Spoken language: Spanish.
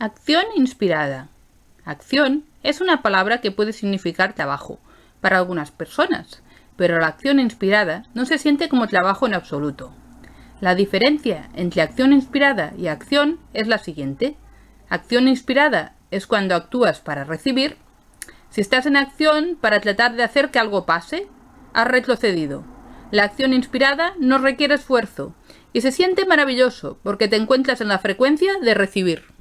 Acción inspirada. Acción es una palabra que puede significar trabajo para algunas personas, pero la acción inspirada no se siente como trabajo en absoluto. La diferencia entre acción inspirada y acción es la siguiente. Acción inspirada es cuando actúas para recibir. Si estás en acción para tratar de hacer que algo pase, has retrocedido. La acción inspirada no requiere esfuerzo y se siente maravilloso porque te encuentras en la frecuencia de recibir.